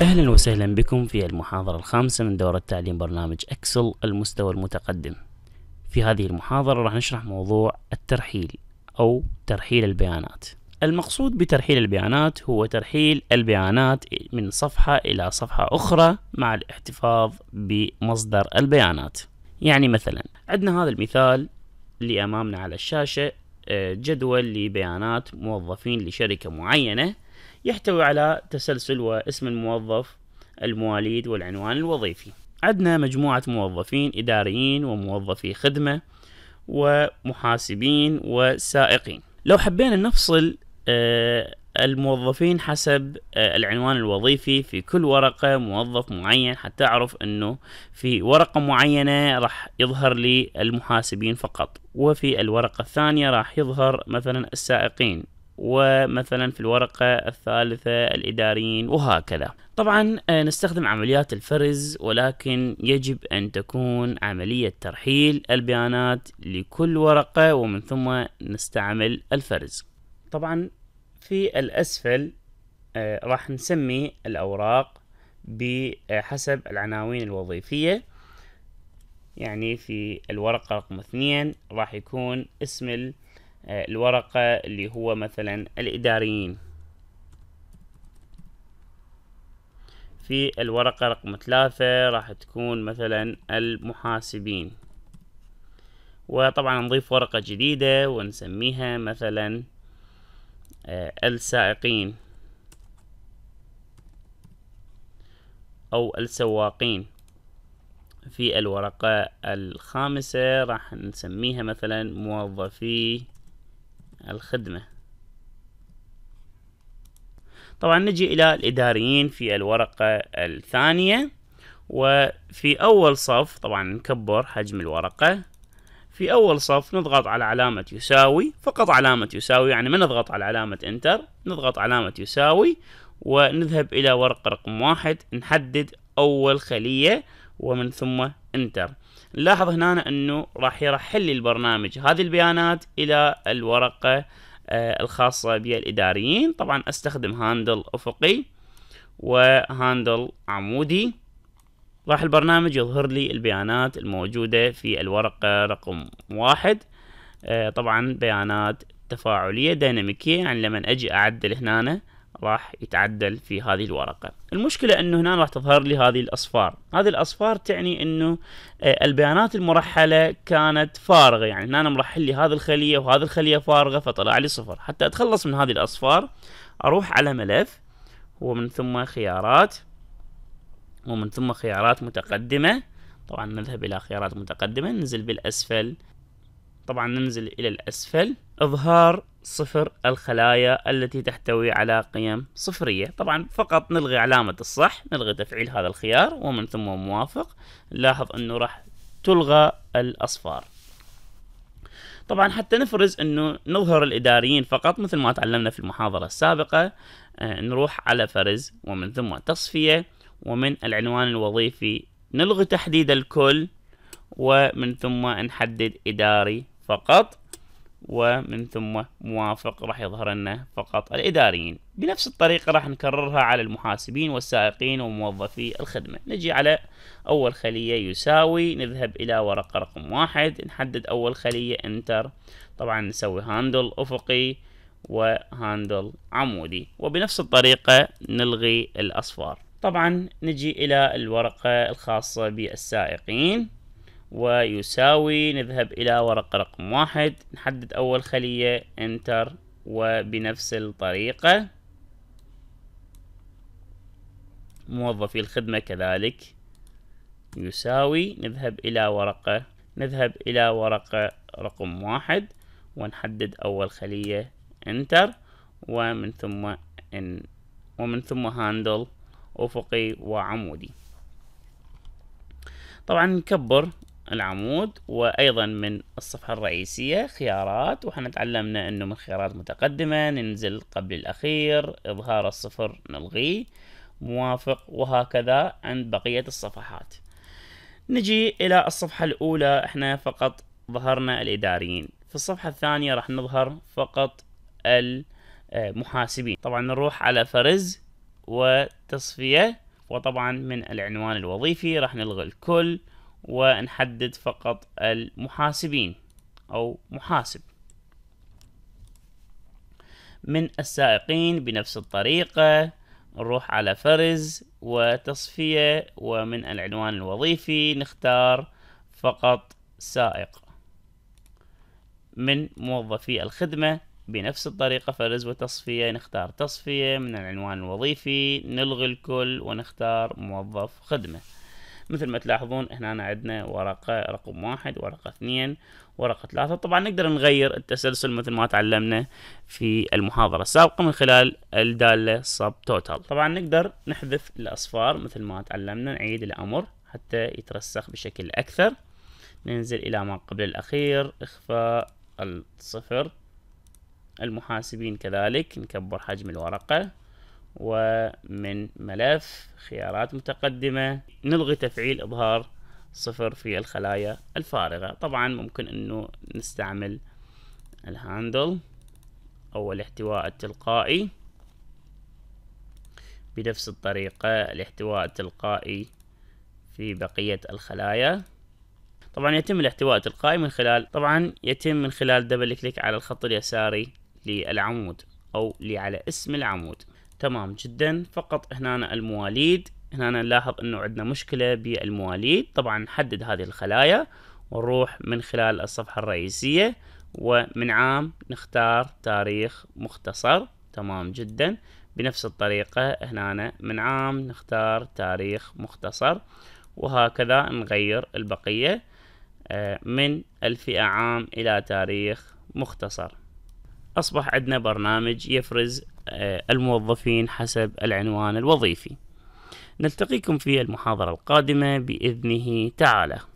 أهلا وسهلا بكم في المحاضرة الخامسة من دورة تعليم برنامج أكسل المستوى المتقدم في هذه المحاضرة راح نشرح موضوع الترحيل أو ترحيل البيانات المقصود بترحيل البيانات هو ترحيل البيانات من صفحة إلى صفحة أخرى مع الاحتفاظ بمصدر البيانات يعني مثلا عندنا هذا المثال اللي أمامنا على الشاشة آه، جدول لبيانات موظفين لشركة معينة يحتوي على تسلسل واسم الموظف المواليد والعنوان الوظيفي عندنا مجموعة موظفين إداريين وموظفي خدمة ومحاسبين وسائقين لو حبينا نفصل آه، الموظفين حسب آه، العنوان الوظيفي في كل ورقة موظف معين حتى أعرف أنه في ورقة معينة راح يظهر لي المحاسبين فقط وفي الورقة الثانية راح يظهر مثلا السائقين ومثلا في الورقة الثالثة الإداريين وهكذا طبعا آه، نستخدم عمليات الفرز ولكن يجب أن تكون عملية ترحيل البيانات لكل ورقة ومن ثم نستعمل الفرز طبعا في الأسفل آه، راح نسمي الأوراق بحسب العناوين الوظيفية يعني في الورقة رقم اثنين راح يكون اسم آه، الورقة اللي هو مثلا الإداريين في الورقة رقم ثلاثة راح تكون مثلا المحاسبين وطبعا نضيف ورقة جديدة ونسميها مثلا آه، السائقين أو السواقين في الورقة الخامسة راح نسميها مثلا موظفي الخدمة طبعا نجي إلى الإداريين في الورقة الثانية وفي أول صف طبعا نكبر حجم الورقة في أول صف نضغط على علامة يساوي فقط علامة يساوي يعني ما نضغط على علامة انتر نضغط علامة يساوي ونذهب إلى ورقة رقم واحد نحدد أول خلية ومن ثم انتر نلاحظ هنا انه راح يرحل لي البرنامج هذه البيانات الى الورقة آه، الخاصة بالاداريين طبعا استخدم هاندل افقي وهاندل عمودي راح البرنامج يظهر لي البيانات الموجودة في الورقة رقم واحد آه، طبعا بيانات تفاعلية ديناميكية يعني لما اجي اعدل هنا راح يتعدل في هذه الورقة المشكلة أنه هنا راح تظهر لي هذه الأصفار هذه الأصفار تعني أنه آه، البيانات المرحلة كانت فارغة يعني هنا أنا مرحل لي هذه الخلية وهذه الخلية فارغة فطلع لي صفر حتى أتخلص من هذه الأصفار أروح على ملف ومن ثم خيارات ومن ثم خيارات متقدمة طبعا نذهب إلى خيارات متقدمة ننزل بالأسفل طبعا ننزل إلى الأسفل إظهار صفر الخلايا التي تحتوي على قيم صفرية طبعا فقط نلغي علامة الصح نلغي تفعيل هذا الخيار ومن ثم موافق نلاحظ أنه راح تلغى الأصفار طبعا حتى نفرز انه نظهر الاداريين فقط مثل ما تعلمنا في المحاضرة السابقة آه، نروح على فرز ومن ثم تصفية ومن العنوان الوظيفي نلغي تحديد الكل ومن ثم نحدد اداري فقط ومن ثم موافق راح يظهر لنا فقط الإداريين بنفس الطريقة راح نكررها على المحاسبين والسائقين وموظفي الخدمة نجي على أول خلية يساوي نذهب إلى ورقة رقم واحد نحدد أول خلية انتر طبعا نسوي هاندل أفقي وهاندل عمودي وبنفس الطريقة نلغي الأصفار طبعا نجي إلى الورقة الخاصة بالسائقين ويساوي نذهب إلى ورقة رقم واحد نحدد أول خلية انتر وبنفس الطريقة موظفي الخدمة كذلك يساوي نذهب إلى ورقة نذهب إلى ورقة رقم واحد ونحدد أول خلية انتر ومن ثم ان ومن ثم هاندل أفقي وعمودي طبعا نكبر العمود وأيضا من الصفحة الرئيسية خيارات وحنا تعلمنا أنه من خيارات متقدمة ننزل قبل الأخير إظهار الصفر نلغيه موافق وهكذا عند بقية الصفحات نجي إلى الصفحة الأولى احنا فقط ظهرنا الإداريين في الصفحة الثانية راح نظهر فقط المحاسبين طبعا نروح على فرز وتصفية وطبعا من العنوان الوظيفي راح نلغي الكل ونحدد فقط المحاسبين أو محاسب من السائقين بنفس الطريقة نروح على فرز وتصفية ومن العنوان الوظيفي نختار فقط سائق من موظفي الخدمة بنفس الطريقة فرز وتصفية نختار تصفية من العنوان الوظيفي نلغي الكل ونختار موظف خدمة مثل ما تلاحظون هنا عندنا ورقة رقم واحد ورقة اثنين ورقة ثلاثة طبعا نقدر نغير التسلسل مثل ما تعلمنا في المحاضرة السابقة من خلال الدالة سب توتال طبعا نقدر نحذف الأصفار مثل ما تعلمنا نعيد الأمر حتى يترسخ بشكل أكثر ننزل إلى ما قبل الأخير إخفاء الصفر المحاسبين كذلك نكبر حجم الورقة ومن ملف خيارات متقدمة نلغي تفعيل إظهار صفر في الخلايا الفارغة طبعا ممكن أنه نستعمل الهاندل أو الاحتواء التلقائي بنفس الطريقة الاحتواء التلقائي في بقية الخلايا طبعا يتم الاحتواء التلقائي من خلال طبعا يتم من خلال دبل كليك على الخط اليساري للعمود أو على اسم العمود تمام جدا فقط هنا المواليد هنا نلاحظ انه عندنا مشكلة بالمواليد طبعا نحدد هذه الخلايا ونروح من خلال الصفحة الرئيسية ومن عام نختار تاريخ مختصر تمام جدا بنفس الطريقة هنا من عام نختار تاريخ مختصر وهكذا نغير البقية آه، من الفئة عام إلى تاريخ مختصر أصبح عندنا برنامج يفرز آه، الموظفين حسب العنوان الوظيفي نلتقيكم في المحاضرة القادمة بإذنه تعالى